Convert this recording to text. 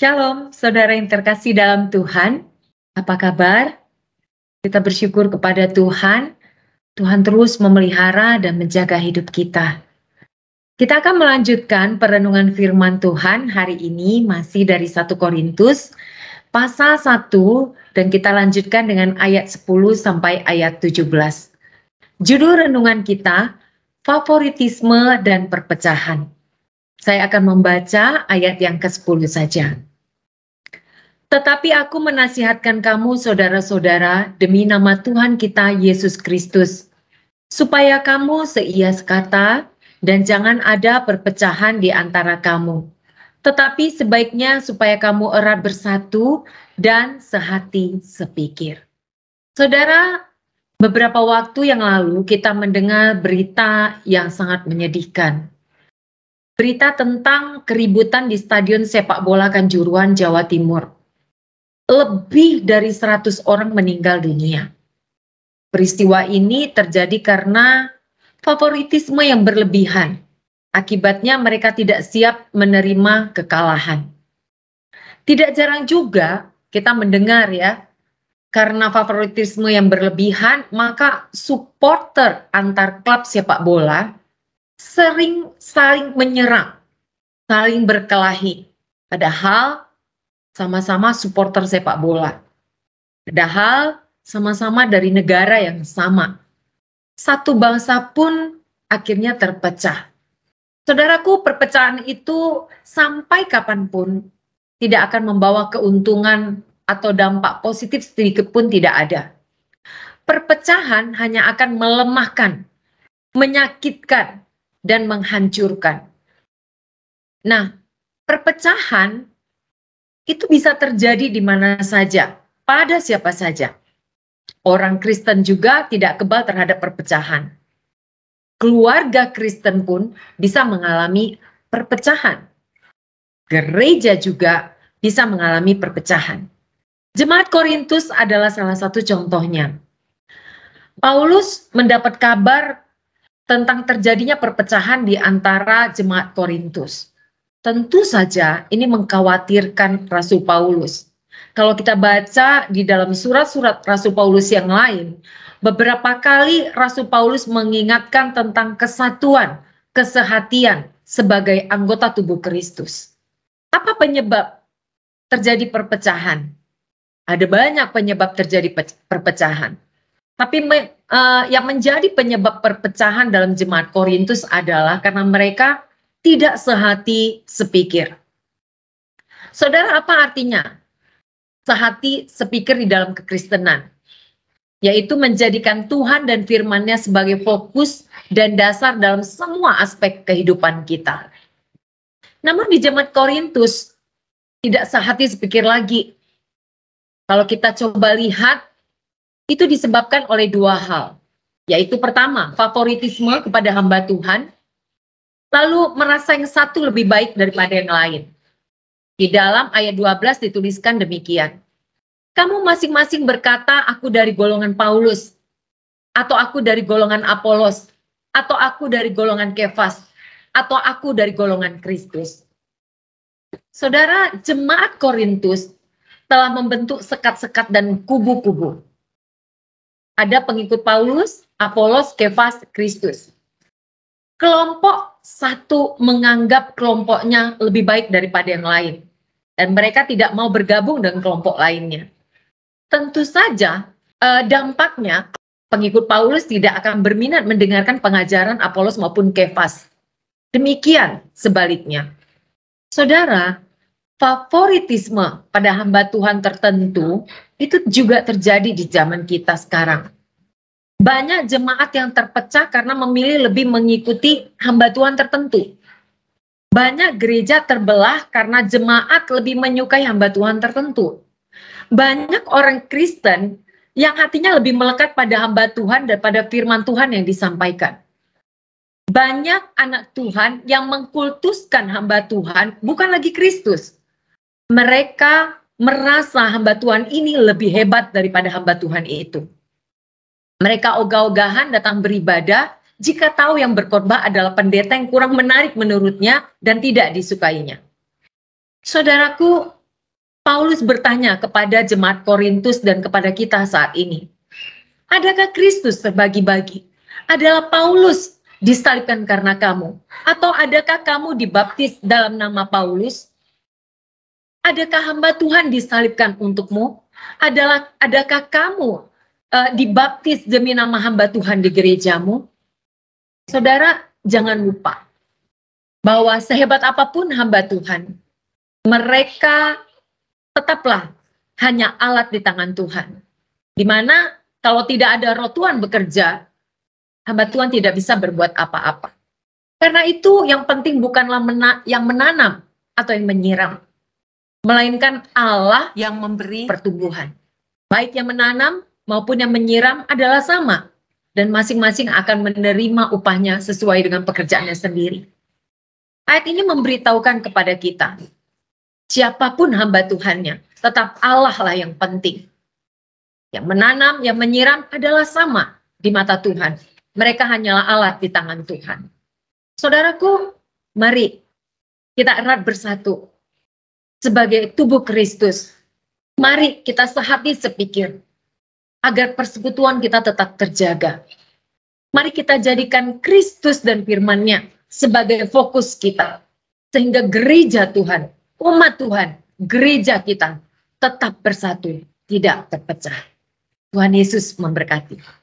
Shalom, saudara yang terkasih dalam Tuhan. Apa kabar? Kita bersyukur kepada Tuhan. Tuhan terus memelihara dan menjaga hidup kita. Kita akan melanjutkan perenungan firman Tuhan hari ini masih dari 1 Korintus pasal 1 dan kita lanjutkan dengan ayat 10 sampai ayat 17. Judul renungan kita favoritisme dan perpecahan. Saya akan membaca ayat yang ke-10 saja. Tetapi aku menasihatkan kamu, saudara-saudara, demi nama Tuhan kita Yesus Kristus, supaya kamu seia sekata dan jangan ada perpecahan di antara kamu. Tetapi sebaiknya supaya kamu erat bersatu dan sehati sepikir. Saudara, beberapa waktu yang lalu kita mendengar berita yang sangat menyedihkan. Berita tentang keributan di Stadion Sepak Bola Kanjuruan, Jawa Timur lebih dari 100 orang meninggal dunia. Peristiwa ini terjadi karena favoritisme yang berlebihan. Akibatnya mereka tidak siap menerima kekalahan. Tidak jarang juga kita mendengar ya, karena favoritisme yang berlebihan, maka supporter antar klub sepak bola sering saling menyerang, saling berkelahi. Padahal sama-sama supporter sepak bola. Padahal sama-sama dari negara yang sama. Satu bangsa pun akhirnya terpecah. Saudaraku, perpecahan itu sampai kapanpun tidak akan membawa keuntungan atau dampak positif sedikit pun tidak ada. Perpecahan hanya akan melemahkan, menyakitkan, dan menghancurkan. Nah, perpecahan itu bisa terjadi di mana saja, pada siapa saja. Orang Kristen juga tidak kebal terhadap perpecahan. Keluarga Kristen pun bisa mengalami perpecahan. Gereja juga bisa mengalami perpecahan. Jemaat Korintus adalah salah satu contohnya. Paulus mendapat kabar tentang terjadinya perpecahan di antara jemaat Korintus. Tentu saja ini mengkhawatirkan Rasul Paulus. Kalau kita baca di dalam surat-surat Rasul Paulus yang lain, beberapa kali Rasul Paulus mengingatkan tentang kesatuan, kesehatian sebagai anggota tubuh Kristus. Apa penyebab terjadi perpecahan? Ada banyak penyebab terjadi perpecahan. Tapi me, uh, yang menjadi penyebab perpecahan dalam jemaat Korintus adalah karena mereka tidak sehati sepikir. Saudara, apa artinya? Sehati sepikir di dalam kekristenan, yaitu menjadikan Tuhan dan firman-Nya sebagai fokus dan dasar dalam semua aspek kehidupan kita. Namun di jemaat Korintus, tidak sehati sepikir lagi. Kalau kita coba lihat, itu disebabkan oleh dua hal. Yaitu pertama, favoritisme kepada hamba Tuhan lalu merasa yang satu lebih baik daripada yang lain. Di dalam ayat 12 dituliskan demikian. Kamu masing-masing berkata, aku dari golongan Paulus, atau aku dari golongan Apolos, atau aku dari golongan Kefas, atau aku dari golongan Kristus. Saudara, jemaat Korintus telah membentuk sekat-sekat dan kubu-kubu. Ada pengikut Paulus, Apolos, Kefas, Kristus. Kelompok satu menganggap kelompoknya lebih baik daripada yang lain dan mereka tidak mau bergabung dengan kelompok lainnya. Tentu saja eh, dampaknya pengikut Paulus tidak akan berminat mendengarkan pengajaran Apolos maupun Kefas. Demikian sebaliknya. Saudara, favoritisme pada hamba Tuhan tertentu itu juga terjadi di zaman kita sekarang banyak jemaat yang terpecah karena memilih lebih mengikuti hamba Tuhan tertentu. Banyak gereja terbelah karena jemaat lebih menyukai hamba Tuhan tertentu. Banyak orang Kristen yang hatinya lebih melekat pada hamba Tuhan daripada firman Tuhan yang disampaikan. Banyak anak Tuhan yang mengkultuskan hamba Tuhan bukan lagi Kristus. Mereka merasa hamba Tuhan ini lebih hebat daripada hamba Tuhan itu. Mereka ogah-ogahan datang beribadah jika tahu yang berkorban adalah pendeta yang kurang menarik menurutnya dan tidak disukainya. Saudaraku, Paulus bertanya kepada jemaat Korintus dan kepada kita saat ini. Adakah Kristus terbagi-bagi? Adalah Paulus disalibkan karena kamu? Atau adakah kamu dibaptis dalam nama Paulus? Adakah hamba Tuhan disalibkan untukmu? Adalah adakah kamu uh, dibaptis demi nama hamba Tuhan di gerejamu, saudara jangan lupa bahwa sehebat apapun hamba Tuhan, mereka tetaplah hanya alat di tangan Tuhan. Di mana kalau tidak ada roh Tuhan bekerja, hamba Tuhan tidak bisa berbuat apa-apa. Karena itu yang penting bukanlah mena yang menanam atau yang menyiram, melainkan Allah yang memberi pertumbuhan. Baik yang menanam maupun yang menyiram adalah sama dan masing-masing akan menerima upahnya sesuai dengan pekerjaannya sendiri. Ayat ini memberitahukan kepada kita, siapapun hamba Tuhannya, tetap Allah lah yang penting. Yang menanam, yang menyiram adalah sama di mata Tuhan. Mereka hanyalah alat di tangan Tuhan. Saudaraku, mari kita erat bersatu sebagai tubuh Kristus. Mari kita sehati sepikir agar persekutuan kita tetap terjaga. Mari kita jadikan Kristus dan firman-Nya sebagai fokus kita. Sehingga gereja Tuhan, umat Tuhan, gereja kita tetap bersatu, tidak terpecah. Tuhan Yesus memberkati.